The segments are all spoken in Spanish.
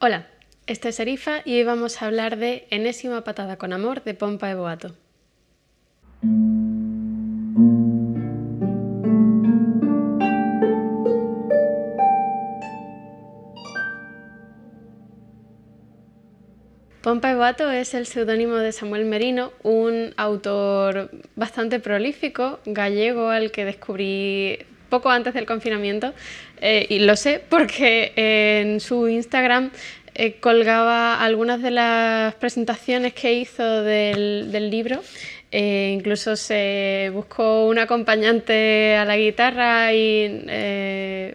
Hola, este es Erifa y hoy vamos a hablar de Enésima patada con amor de Pompa e Boato. Pompa Boato es el seudónimo de Samuel Merino, un autor bastante prolífico, gallego al que descubrí poco antes del confinamiento, eh, y lo sé porque eh, en su Instagram eh, colgaba algunas de las presentaciones que hizo del, libro. incluso se buscó un acompañante a la guitarra y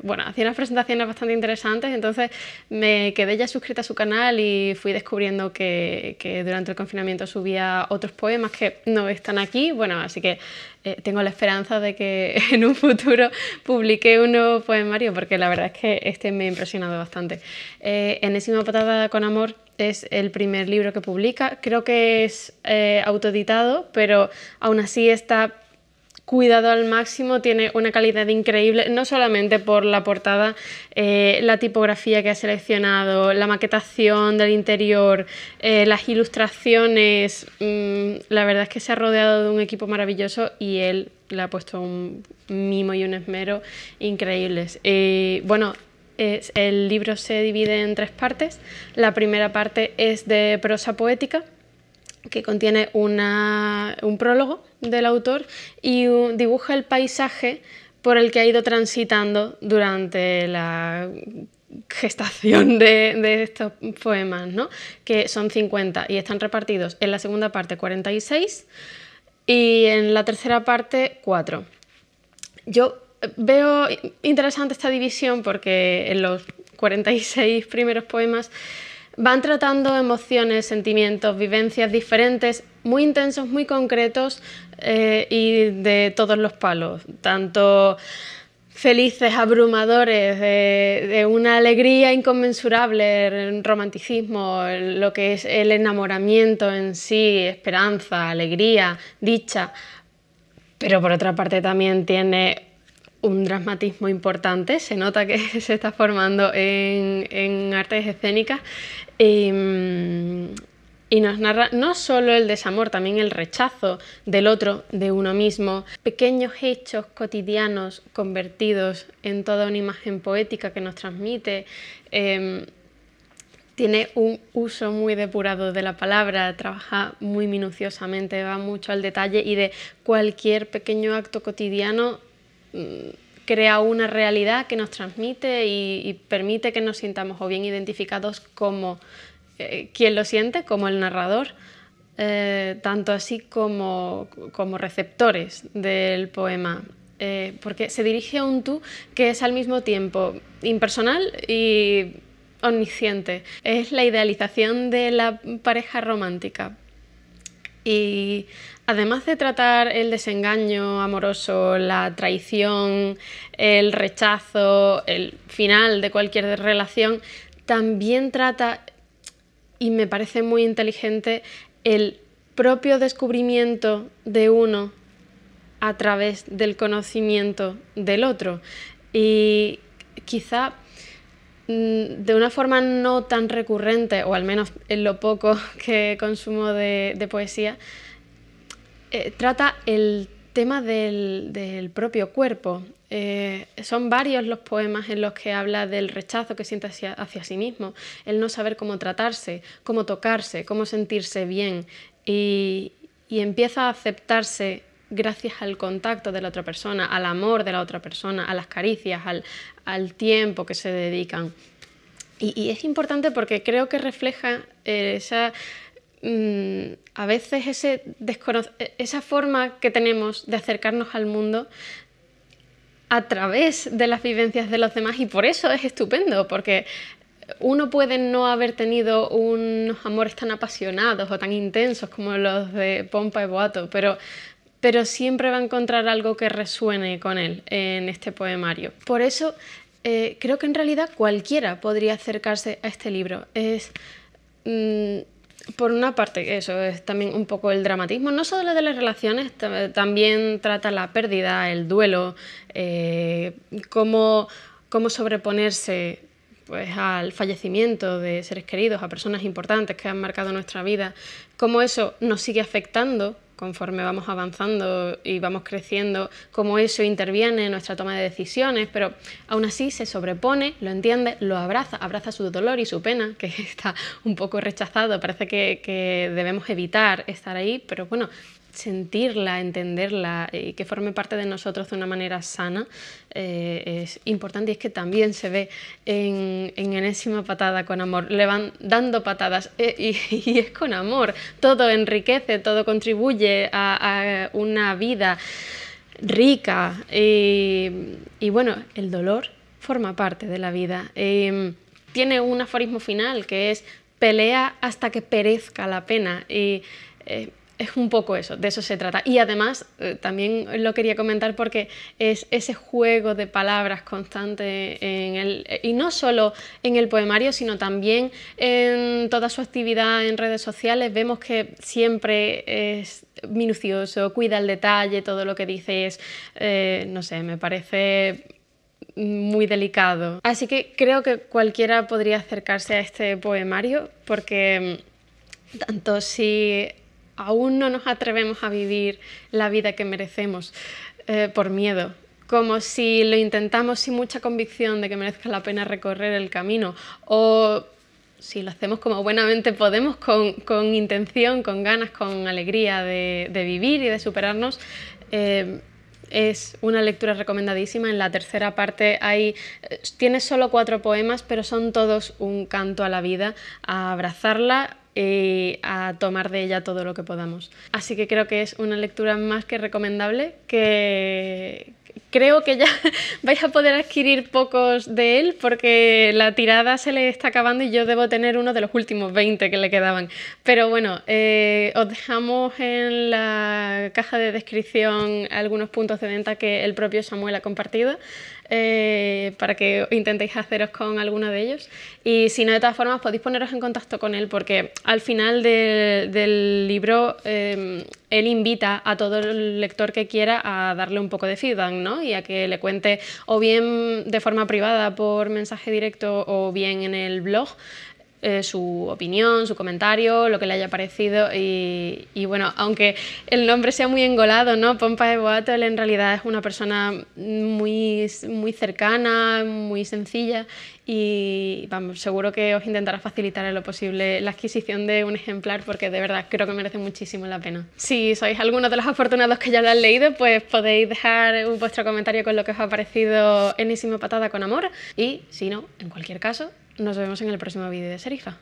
bueno, hacía unas presentaciones bastante interesantes, entonces me quedé ya suscrita a su canal y fui descubriendo que, que durante el confinamiento subía otros poemas que no están aquí, bueno, así que eh, tengo la esperanza de que en un futuro publique uno, nuevo pues, poemario, porque la verdad es que este me ha impresionado bastante. Eh, Enésima patada con amor es el primer libro que publica, creo que es eh, autoeditado, pero aún así está cuidado al máximo, tiene una calidad increíble, no solamente por la portada, eh, la tipografía que ha seleccionado, la maquetación del interior, eh, las ilustraciones, mm, la verdad es que se ha rodeado de un equipo maravilloso y él le ha puesto un mimo y un esmero increíbles. Eh, bueno, el libro se divide en tres partes. La primera parte es de prosa poética, que contiene un prólogo del autor y dibuja el paisaje por el que ha ido transitando durante la gestación de, estos poemas, ¿no? que son 50 y están repartidos en la segunda parte 46 y en la tercera parte 4. Yo eh, veo interesante esta división porque en los 46 primeros poemas Van tratando emociones, sentimientos, vivencias diferentes, muy intensos, muy concretos eh, y de todos los palos, tanto felices, abrumadores, de, una alegría inconmensurable, romanticismo, lo que es el enamoramiento en sí, esperanza, alegría, dicha. Pero por otra parte también tiene un dramatismo importante, se nota que se está formando en, artes escénicas. Em, y nos narra no solo el desamor, también el rechazo del otro, de uno mismo, pequeños hechos cotidianos convertidos en toda una imagen poética que nos transmite. Em, tiene un uso muy depurado de la palabra, trabaja muy minuciosamente, va mucho al detalle y de cualquier pequeño acto cotidiano Mm, crea una realidad que nos transmite y, permite que nos sintamos o bien identificados como eh, quien lo siente, como el narrador, eh, tanto así como, como receptores del poema. Eh, porque se dirige a un tú que es al mismo tiempo impersonal y omnisciente. Es la idealización de la pareja romántica, y además de tratar el desengaño amoroso, la traición, el rechazo, el final de cualquier relación, también trata, y me parece muy inteligente, el propio descubrimiento de uno a través del conocimiento del otro. Y quizá Mm, de una forma no tan recurrente, o al menos en lo poco que consumo de, poesía, eh, trata el tema del, propio cuerpo. Eh, son varios los poemas en los que habla del rechazo que siente hacia, sí mismo, el no saber cómo tratarse, cómo tocarse, cómo sentirse bien y empieza a aceptarse gracias al contacto de la otra persona, al amor de la otra persona, a las caricias, al, tiempo que se dedican. Y, es importante porque creo que refleja eh, esa, mm, a veces ese esa forma que tenemos de acercarnos al mundo a través de las vivencias de los demás y por eso es estupendo, porque uno puede no haber tenido unos amores tan apasionados o tan intensos como los de Pompa y Boato, pero pero siempre va a encontrar algo que resuene con él en este poemario. Por eso eh, creo que en realidad cualquiera podría acercarse a este libro. Es. Mm, por una parte, eso es también un poco el dramatismo, no solo de las relaciones, también trata la pérdida, el duelo, eh, cómo, sobreponerse pues, al fallecimiento de seres queridos, a personas importantes que han marcado nuestra vida, cómo eso nos sigue afectando conforme vamos avanzando y vamos creciendo, cómo eso interviene en nuestra toma de decisiones, pero aún así se sobrepone, lo entiende, lo abraza, abraza su dolor y su pena, que está un poco rechazado, parece que, que debemos evitar estar ahí, pero bueno, sentirla, entenderla y que forme parte de nosotros de una manera sana eh, es importante y es que también se ve en, enésima patada con amor, le van dando patadas eh, y, es con amor, todo enriquece, todo contribuye a, una vida rica y, bueno, el dolor forma parte de la vida. Eh, tiene un aforismo final que es pelea hasta que perezca la pena es un poco eso, de eso se trata. Y además, eh, también lo quería comentar porque es ese juego de palabras constante en y no solo en el poemario, sino también en toda su actividad en redes sociales. Vemos que siempre es minucioso, cuida el detalle, todo lo que dice es, eh, no sé, me parece muy delicado. Así que creo que cualquiera podría acercarse a este poemario porque mm, tanto si aún no nos atrevemos a vivir la vida que merecemos eh, por miedo, como si lo intentamos sin mucha convicción de que merezca la pena recorrer el camino o si lo hacemos como buenamente podemos, con, intención, con ganas, con alegría de, vivir y de superarnos. Eh, es una lectura recomendadísima. En la tercera parte hay, eh, tiene solo cuatro poemas, pero son todos un canto a la vida, a abrazarla, y eh, a tomar de ella todo lo que podamos. Así que creo que es una lectura más que recomendable, que creo que ya vais a poder adquirir pocos de él porque la tirada se le está acabando y yo debo tener uno de los últimos 20 que le quedaban. Pero bueno, eh, os dejamos en la caja de descripción algunos puntos de venta que el propio Samuel ha compartido. Eh, para que intentéis haceros con alguno de ellos. Y si no, de todas formas, podéis poneros en contacto con él porque al final del libro eh, él invita a todo el lector que quiera a darle un poco de feedback ¿no? y a que le cuente o bien de forma privada por mensaje directo o bien en el blog eh, su opinión, su comentario, lo que le haya parecido. Y, bueno, aunque el nombre sea muy engolado, ¿no? Pompa de él en realidad es una persona muy, muy cercana, muy sencilla y vamos, seguro que os intentará facilitar en lo posible la adquisición de un ejemplar porque de verdad creo que merece muchísimo la pena. Si sois alguno de los afortunados que ya lo han leído, pues podéis dejar vuestro comentario con lo que os ha parecido Enísima Patada con Amor y si no, en cualquier caso, nos vemos en el próximo vídeo de Serifa.